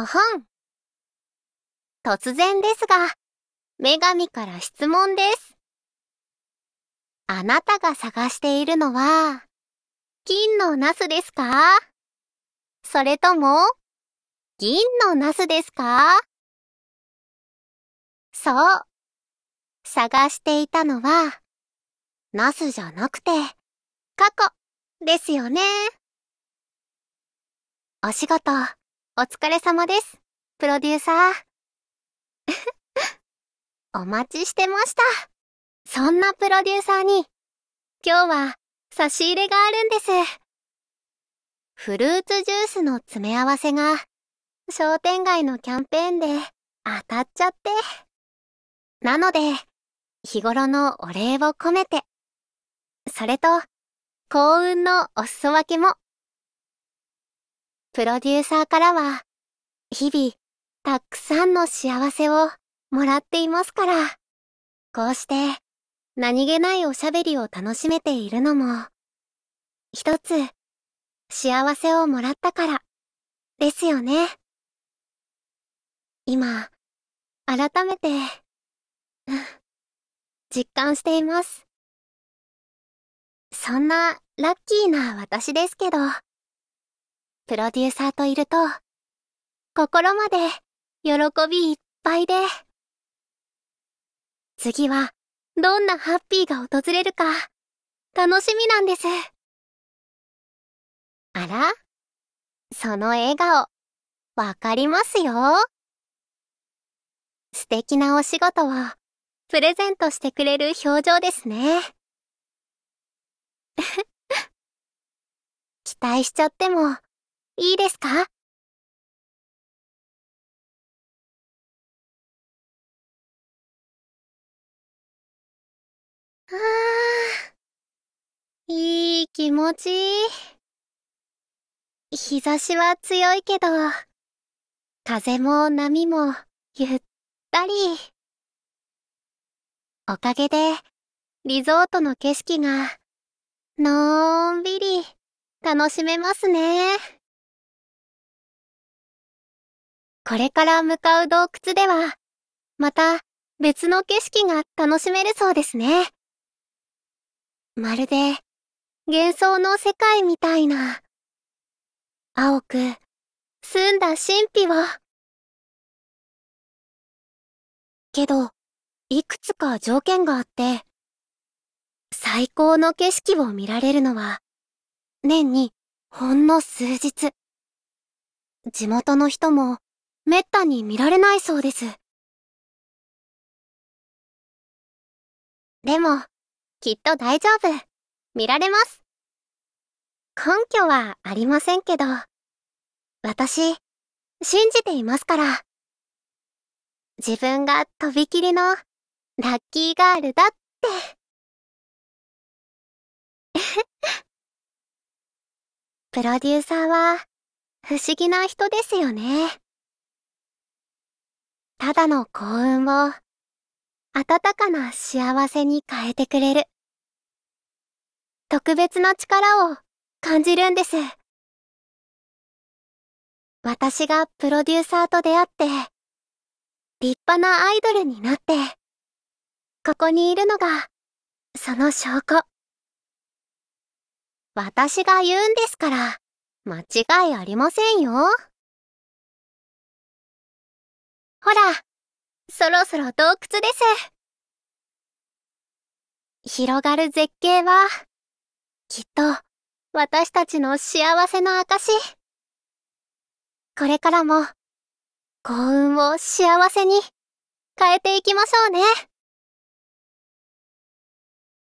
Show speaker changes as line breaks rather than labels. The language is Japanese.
おほん。突然ですが、女神から質問です。あなたが探しているのは、金のナスですかそれとも、銀のナスですかそう。探していたのは、ナスじゃなくて、過去、ですよね。お仕事、お疲れ様です、プロデューサー。お待ちしてました。そんなプロデューサーに、今日は差し入れがあるんです。フルーツジュースの詰め合わせが、商店街のキャンペーンで当たっちゃって。なので、日頃のお礼を込めて、それと、幸運のお裾分けもプロデューサーからは、日々、たくさんの幸せをもらっていますから、こうして、何気ないおしゃべりを楽しめているのも、一つ、幸せをもらったから、ですよね。今、改めて、実感しています。そんなラッキーな私ですけど、プロデューサーといると、心まで喜びいっぱいで。次は、どんなハッピーが訪れるか、楽しみなんです。あらその笑顔、わかりますよ。素敵なお仕事を、プレゼントしてくれる表情ですね。期待しちゃっても、いいですかああ、いい気持ちいい。日差しは強いけど、風も波もゆったり。おかげで、リゾートの景色が、のんびり楽しめますね。これから向かう洞窟では、また別の景色が楽しめるそうですね。まるで幻想の世界みたいな。青く澄んだ神秘を。けど、いくつか条件があって、最高の景色を見られるのは、年にほんの数日。地元の人も滅多に見られないそうです。でも、きっと大丈夫。見られます。根拠はありませんけど、私、信じていますから。自分がとびきりの、ラッキーガールだって。プロデューサーは、不思議な人ですよね。ただの幸運を、温かな幸せに変えてくれる。特別な力を感じるんです。私がプロデューサーと出会って、立派なアイドルになって、ここにいるのが、その証拠。私が言うんですから、間違いありませんよ。ほら、そろそろ洞窟です。広がる絶景は、きっと、私たちの幸せの証。これからも、幸運を幸せに変えていきましょうね。